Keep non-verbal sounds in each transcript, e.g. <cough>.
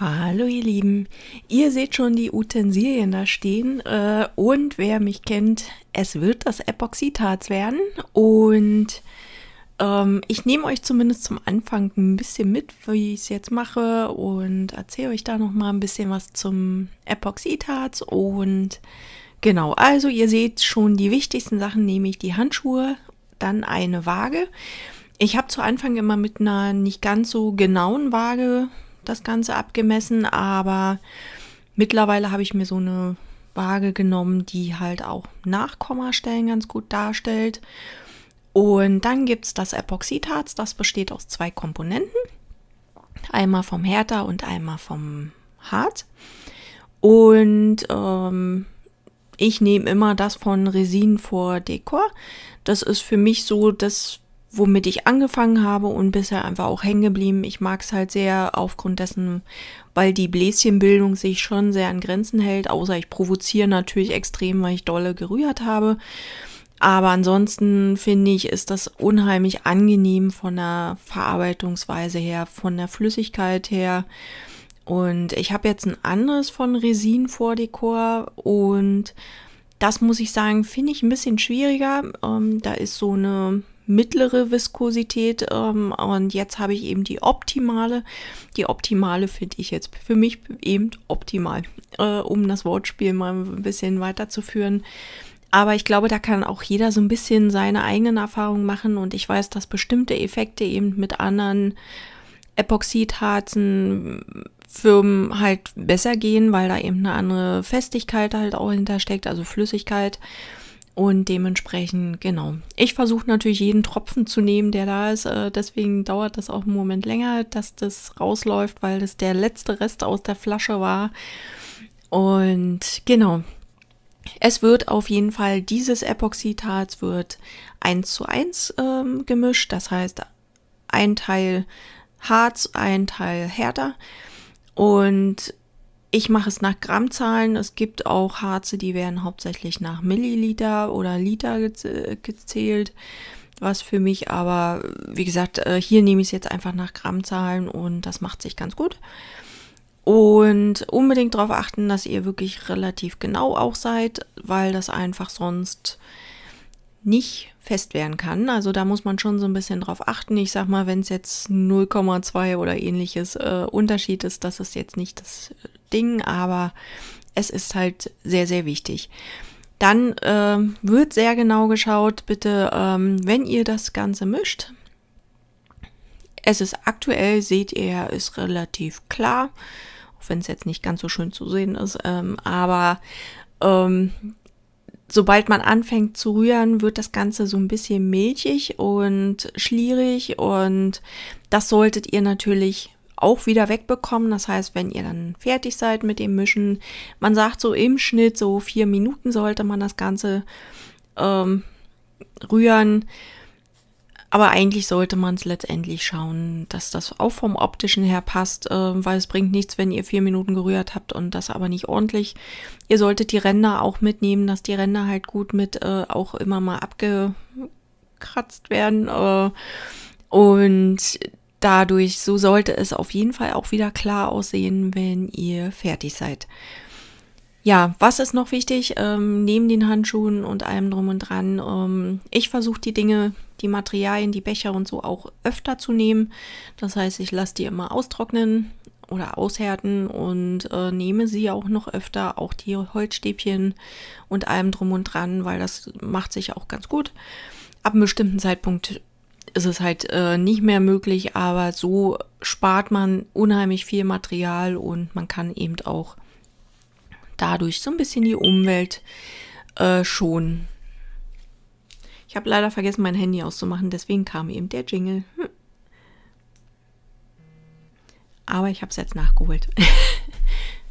Hallo ihr Lieben, ihr seht schon die Utensilien da stehen äh, und wer mich kennt, es wird das Epoxidharz werden und ähm, ich nehme euch zumindest zum Anfang ein bisschen mit, wie ich es jetzt mache und erzähle euch da nochmal ein bisschen was zum Epoxidharz und genau, also ihr seht schon die wichtigsten Sachen, nämlich die Handschuhe, dann eine Waage. Ich habe zu Anfang immer mit einer nicht ganz so genauen Waage das Ganze abgemessen, aber mittlerweile habe ich mir so eine Waage genommen, die halt auch Nachkommastellen ganz gut darstellt. Und dann gibt es das Epoxidharz, das besteht aus zwei Komponenten. Einmal vom Härter und einmal vom Harz. Und ähm, ich nehme immer das von Resin vor Dekor. Das ist für mich so das womit ich angefangen habe und bisher einfach auch hängen geblieben. Ich mag es halt sehr aufgrund dessen, weil die Bläschenbildung sich schon sehr an Grenzen hält, außer ich provoziere natürlich extrem, weil ich dolle gerührt habe. Aber ansonsten finde ich, ist das unheimlich angenehm von der Verarbeitungsweise her, von der Flüssigkeit her. Und ich habe jetzt ein anderes von Resin Vordekor und das muss ich sagen, finde ich ein bisschen schwieriger. Ähm, da ist so eine mittlere Viskosität ähm, und jetzt habe ich eben die optimale. Die optimale finde ich jetzt für mich eben optimal, äh, um das Wortspiel mal ein bisschen weiterzuführen. Aber ich glaube, da kann auch jeder so ein bisschen seine eigenen Erfahrungen machen und ich weiß, dass bestimmte Effekte eben mit anderen Epoxidharzen Firmen halt besser gehen, weil da eben eine andere Festigkeit halt auch hintersteckt, also Flüssigkeit. Und dementsprechend, genau. Ich versuche natürlich jeden Tropfen zu nehmen, der da ist. Äh, deswegen dauert das auch einen Moment länger, dass das rausläuft, weil das der letzte Rest aus der Flasche war. Und genau. Es wird auf jeden Fall, dieses Epoxidharz wird 1 zu 1 ähm, gemischt. Das heißt, ein Teil Harz, ein Teil Härter. Und ich mache es nach Grammzahlen. Es gibt auch Harze, die werden hauptsächlich nach Milliliter oder Liter äh, gezählt. Was für mich aber, wie gesagt, äh, hier nehme ich es jetzt einfach nach Grammzahlen und das macht sich ganz gut. Und unbedingt darauf achten, dass ihr wirklich relativ genau auch seid, weil das einfach sonst nicht fest werden kann. Also da muss man schon so ein bisschen drauf achten. Ich sag mal, wenn es jetzt 0,2 oder ähnliches äh, Unterschied ist, das ist jetzt nicht das äh, Ding, aber es ist halt sehr, sehr wichtig. Dann äh, wird sehr genau geschaut, bitte, ähm, wenn ihr das Ganze mischt. Es ist aktuell, seht ihr, ist relativ klar, auch wenn es jetzt nicht ganz so schön zu sehen ist, ähm, aber ähm, sobald man anfängt zu rühren, wird das Ganze so ein bisschen milchig und schlierig und das solltet ihr natürlich auch wieder wegbekommen. Das heißt, wenn ihr dann fertig seid mit dem Mischen, man sagt so im Schnitt so vier Minuten sollte man das Ganze ähm, rühren. Aber eigentlich sollte man es letztendlich schauen, dass das auch vom optischen her passt, äh, weil es bringt nichts, wenn ihr vier Minuten gerührt habt und das aber nicht ordentlich. Ihr solltet die Ränder auch mitnehmen, dass die Ränder halt gut mit äh, auch immer mal abgekratzt werden. Äh, und dadurch, so sollte es auf jeden Fall auch wieder klar aussehen, wenn ihr fertig seid. Ja, was ist noch wichtig ähm, neben den Handschuhen und allem drum und dran? Ähm, ich versuche die Dinge, die Materialien, die Becher und so auch öfter zu nehmen. Das heißt, ich lasse die immer austrocknen oder aushärten und äh, nehme sie auch noch öfter, auch die Holzstäbchen und allem drum und dran, weil das macht sich auch ganz gut. Ab einem bestimmten Zeitpunkt ist es halt äh, nicht mehr möglich, aber so spart man unheimlich viel Material und man kann eben auch dadurch so ein bisschen die Umwelt äh, schonen. Ich habe leider vergessen, mein Handy auszumachen, deswegen kam eben der Jingle. Hm. Aber ich habe es jetzt nachgeholt.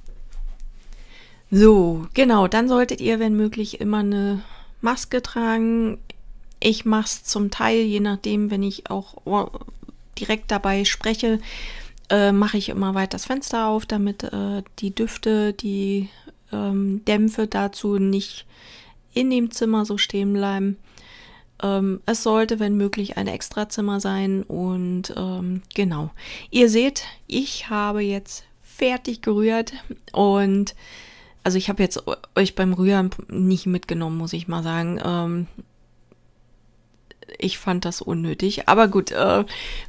<laughs> so, genau, dann solltet ihr, wenn möglich, immer eine Maske tragen. Ich mache es zum Teil, je nachdem, wenn ich auch direkt dabei spreche, äh, mache ich immer weit das Fenster auf, damit äh, die Düfte, die ähm, Dämpfe dazu nicht in dem Zimmer so stehen bleiben. Ähm, es sollte, wenn möglich, ein Extrazimmer sein. Und ähm, genau, ihr seht, ich habe jetzt fertig gerührt und also ich habe jetzt euch beim Rühren nicht mitgenommen, muss ich mal sagen. Ähm, ich fand das unnötig. Aber gut, äh,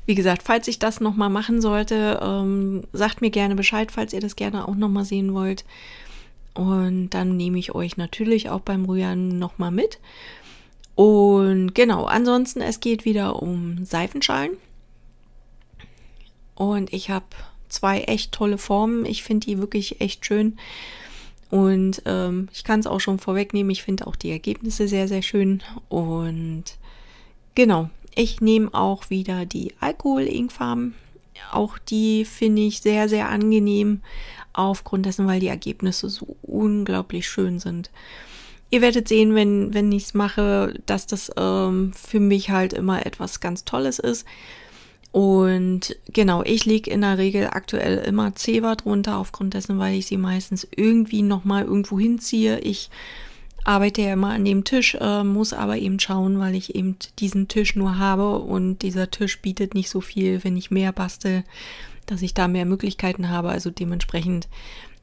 wie gesagt, falls ich das nochmal machen sollte, ähm, sagt mir gerne Bescheid, falls ihr das gerne auch nochmal sehen wollt. Und dann nehme ich euch natürlich auch beim Rühren nochmal mit. Und genau, ansonsten, es geht wieder um Seifenschalen. Und ich habe zwei echt tolle Formen. Ich finde die wirklich echt schön. Und ähm, ich kann es auch schon vorwegnehmen, ich finde auch die Ergebnisse sehr, sehr schön. Und genau, ich nehme auch wieder die alkohol ink farben Auch die finde ich sehr, sehr angenehm aufgrund dessen, weil die Ergebnisse so unglaublich schön sind. Ihr werdet sehen, wenn, wenn ich es mache, dass das ähm, für mich halt immer etwas ganz Tolles ist. Und genau, ich lege in der Regel aktuell immer Zebra drunter, aufgrund dessen, weil ich sie meistens irgendwie nochmal irgendwo hinziehe. Ich arbeite ja immer an dem Tisch, äh, muss aber eben schauen, weil ich eben diesen Tisch nur habe und dieser Tisch bietet nicht so viel, wenn ich mehr bastel, dass ich da mehr Möglichkeiten habe. Also dementsprechend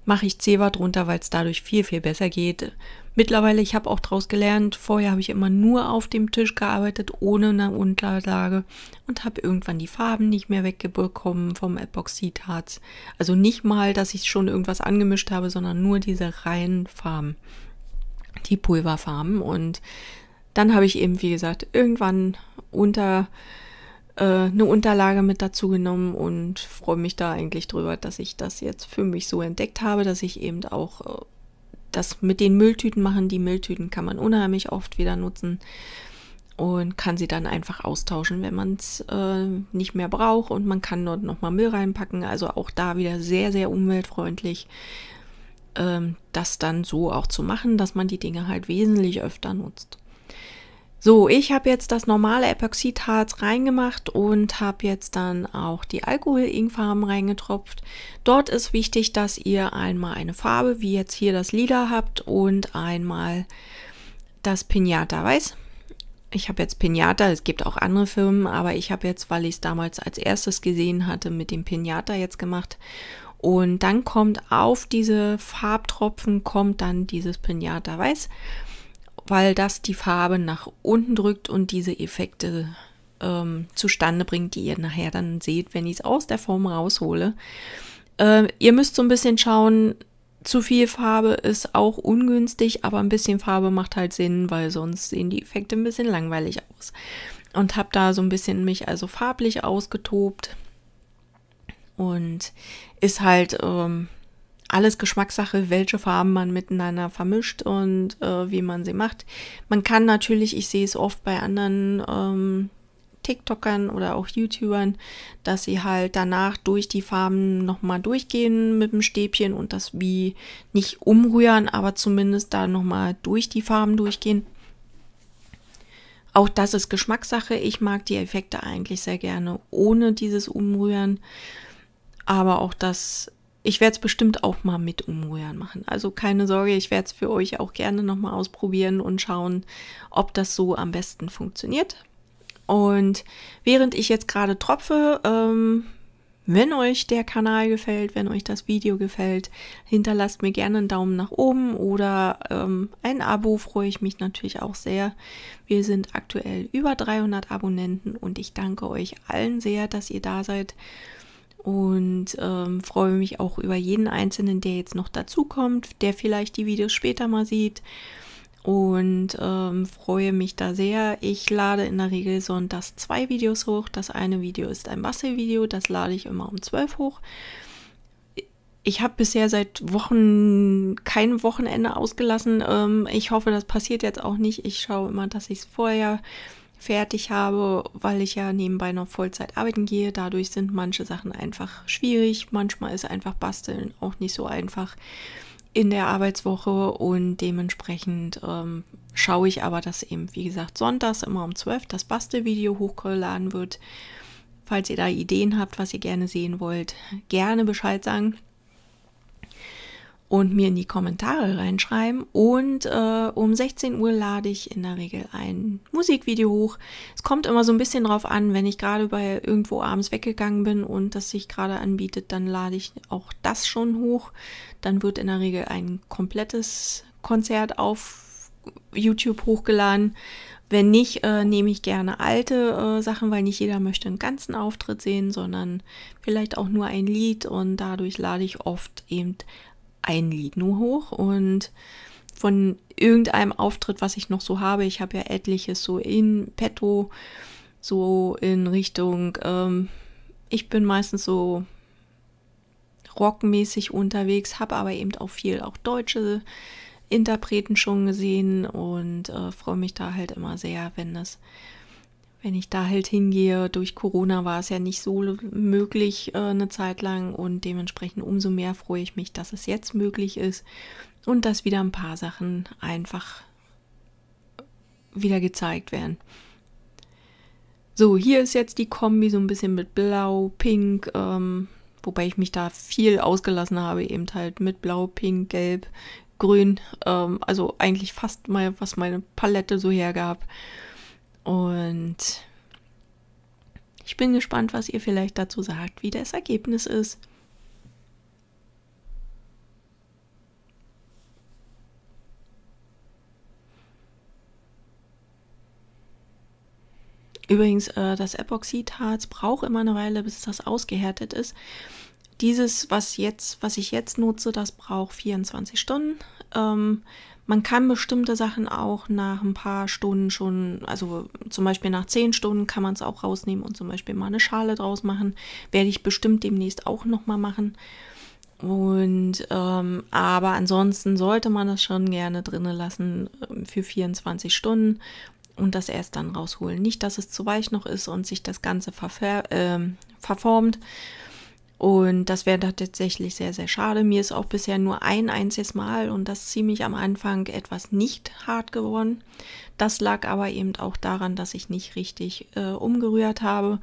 mache ich Zewa drunter, weil es dadurch viel, viel besser geht. Mittlerweile, ich habe auch daraus gelernt, vorher habe ich immer nur auf dem Tisch gearbeitet, ohne eine Unterlage und habe irgendwann die Farben nicht mehr wegbekommen vom Epoxidharz. Also nicht mal, dass ich schon irgendwas angemischt habe, sondern nur diese reinen Farben die Pulverfarben. Und dann habe ich eben, wie gesagt, irgendwann unter äh, eine Unterlage mit dazu genommen und freue mich da eigentlich drüber, dass ich das jetzt für mich so entdeckt habe, dass ich eben auch äh, das mit den Mülltüten machen. Die Mülltüten kann man unheimlich oft wieder nutzen und kann sie dann einfach austauschen, wenn man es äh, nicht mehr braucht und man kann dort nochmal Müll reinpacken. Also auch da wieder sehr, sehr umweltfreundlich ähm, das dann so auch zu machen, dass man die Dinge halt wesentlich öfter nutzt. So, ich habe jetzt das normale Epoxidharz reingemacht und habe jetzt dann auch die Alkohol-Ingfarben reingetropft. Dort ist wichtig, dass ihr einmal eine Farbe, wie jetzt hier das Lila habt und einmal das Pinata Weiß. Ich habe jetzt Pinata, es gibt auch andere Firmen, aber ich habe jetzt, weil ich es damals als erstes gesehen hatte, mit dem Pinata jetzt gemacht und dann kommt auf diese Farbtropfen, kommt dann dieses Pinata Weiß, weil das die Farbe nach unten drückt und diese Effekte ähm, zustande bringt, die ihr nachher dann seht, wenn ich es aus der Form raushole. Ähm, ihr müsst so ein bisschen schauen, zu viel Farbe ist auch ungünstig, aber ein bisschen Farbe macht halt Sinn, weil sonst sehen die Effekte ein bisschen langweilig aus. Und habe da so ein bisschen mich also farblich ausgetobt, und ist halt ähm, alles Geschmackssache, welche Farben man miteinander vermischt und äh, wie man sie macht. Man kann natürlich, ich sehe es oft bei anderen ähm, TikTokern oder auch YouTubern, dass sie halt danach durch die Farben nochmal durchgehen mit dem Stäbchen und das wie nicht umrühren, aber zumindest da nochmal durch die Farben durchgehen. Auch das ist Geschmackssache. Ich mag die Effekte eigentlich sehr gerne ohne dieses Umrühren aber auch das, ich werde es bestimmt auch mal mit Umrühren machen. Also keine Sorge, ich werde es für euch auch gerne nochmal ausprobieren und schauen, ob das so am besten funktioniert. Und während ich jetzt gerade tropfe, ähm, wenn euch der Kanal gefällt, wenn euch das Video gefällt, hinterlasst mir gerne einen Daumen nach oben oder ähm, ein Abo, freue ich mich natürlich auch sehr. Wir sind aktuell über 300 Abonnenten und ich danke euch allen sehr, dass ihr da seid und ähm, freue mich auch über jeden Einzelnen, der jetzt noch dazukommt, der vielleicht die Videos später mal sieht und ähm, freue mich da sehr. Ich lade in der Regel sonntags zwei Videos hoch. Das eine Video ist ein Bastelvideo, das lade ich immer um 12 hoch. Ich habe bisher seit Wochen kein Wochenende ausgelassen. Ähm, ich hoffe, das passiert jetzt auch nicht. Ich schaue immer, dass ich es vorher fertig habe, weil ich ja nebenbei noch Vollzeit arbeiten gehe. Dadurch sind manche Sachen einfach schwierig. Manchmal ist einfach Basteln auch nicht so einfach in der Arbeitswoche und dementsprechend ähm, schaue ich aber, dass eben, wie gesagt, sonntags immer um 12 das Bastelvideo hochgeladen wird. Falls ihr da Ideen habt, was ihr gerne sehen wollt, gerne Bescheid sagen und mir in die Kommentare reinschreiben. Und äh, um 16 Uhr lade ich in der Regel ein Musikvideo hoch. Es kommt immer so ein bisschen drauf an, wenn ich gerade bei irgendwo abends weggegangen bin und das sich gerade anbietet, dann lade ich auch das schon hoch. Dann wird in der Regel ein komplettes Konzert auf YouTube hochgeladen. Wenn nicht, äh, nehme ich gerne alte äh, Sachen, weil nicht jeder möchte einen ganzen Auftritt sehen, sondern vielleicht auch nur ein Lied und dadurch lade ich oft eben ein Lied nur hoch und von irgendeinem Auftritt, was ich noch so habe, ich habe ja etliches so in petto, so in Richtung, ähm, ich bin meistens so rockmäßig unterwegs, habe aber eben auch viel auch deutsche Interpreten schon gesehen und äh, freue mich da halt immer sehr, wenn das wenn ich da halt hingehe. Durch Corona war es ja nicht so möglich äh, eine Zeit lang und dementsprechend umso mehr freue ich mich, dass es jetzt möglich ist und dass wieder ein paar Sachen einfach wieder gezeigt werden. So, hier ist jetzt die Kombi so ein bisschen mit Blau, Pink, ähm, wobei ich mich da viel ausgelassen habe, eben halt mit Blau, Pink, Gelb, Grün, ähm, also eigentlich fast mal, was meine Palette so hergab. Und ich bin gespannt, was ihr vielleicht dazu sagt, wie das Ergebnis ist. Übrigens, äh, das Epoxidharz braucht immer eine Weile, bis das ausgehärtet ist. Dieses, was, jetzt, was ich jetzt nutze, das braucht 24 Stunden. Ähm, man kann bestimmte Sachen auch nach ein paar Stunden schon, also zum Beispiel nach zehn Stunden kann man es auch rausnehmen und zum Beispiel mal eine Schale draus machen. Werde ich bestimmt demnächst auch nochmal machen. Und ähm, aber ansonsten sollte man das schon gerne drinnen lassen ähm, für 24 Stunden und das erst dann rausholen. Nicht, dass es zu weich noch ist und sich das Ganze verfer äh, verformt. Und das wäre da tatsächlich sehr, sehr schade. Mir ist auch bisher nur ein einziges Mal und das ziemlich am Anfang etwas nicht hart geworden. Das lag aber eben auch daran, dass ich nicht richtig äh, umgerührt habe.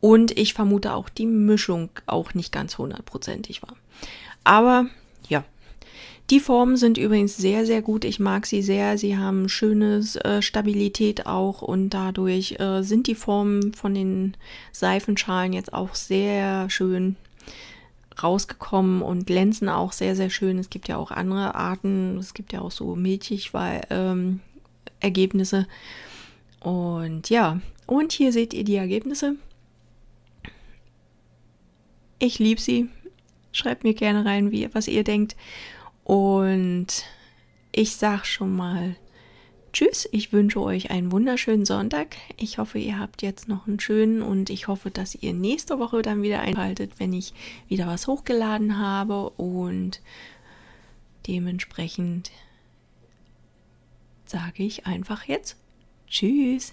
Und ich vermute auch die Mischung auch nicht ganz hundertprozentig war. Aber die Formen sind übrigens sehr, sehr gut. Ich mag sie sehr. Sie haben schöne äh, Stabilität auch und dadurch äh, sind die Formen von den Seifenschalen jetzt auch sehr schön rausgekommen und glänzen auch sehr, sehr schön. Es gibt ja auch andere Arten. Es gibt ja auch so milchig weil, ähm, Ergebnisse. Und ja, und hier seht ihr die Ergebnisse. Ich liebe sie. Schreibt mir gerne rein, wie, was ihr denkt. Und ich sage schon mal Tschüss. Ich wünsche euch einen wunderschönen Sonntag. Ich hoffe, ihr habt jetzt noch einen schönen und ich hoffe, dass ihr nächste Woche dann wieder einhaltet, wenn ich wieder was hochgeladen habe und dementsprechend sage ich einfach jetzt Tschüss.